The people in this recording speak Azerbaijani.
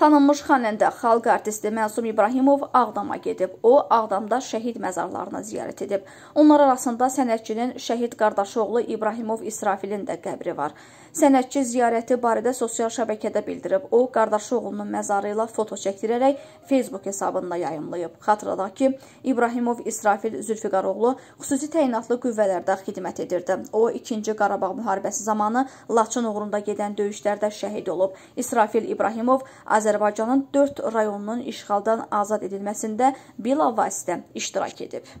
Tanınmış xanəndə, xalq artisti Mənsum İbrahimov Ağdama gedib. O, Ağdamda şəhid məzarlarını ziyarət edib. Onlar arasında sənətçinin şəhid qardaşı oğlu İbrahimov İsrafilin də qəbri var. Sənətçi ziyarəti barədə sosial şəbəkədə bildirib. O, qardaşı oğlunun məzarı ilə foto çəkdirərək Facebook hesabında yayımlayıb. Xatırladaq ki, İbrahimov İsrafil Zülfiqaroğlu xüsusi təyinatlı qüvvələrdə xidmət edirdi. O, 2-ci Qarabağ müharibəsi zamanı Laçın uğrunda gedən döyüşlərdə şəhid olub. İsrafil İbrahimov Azərbaycan Azərbaycanın dörd rayonunun işğaldan azad edilməsində bilavasitə iştirak edib.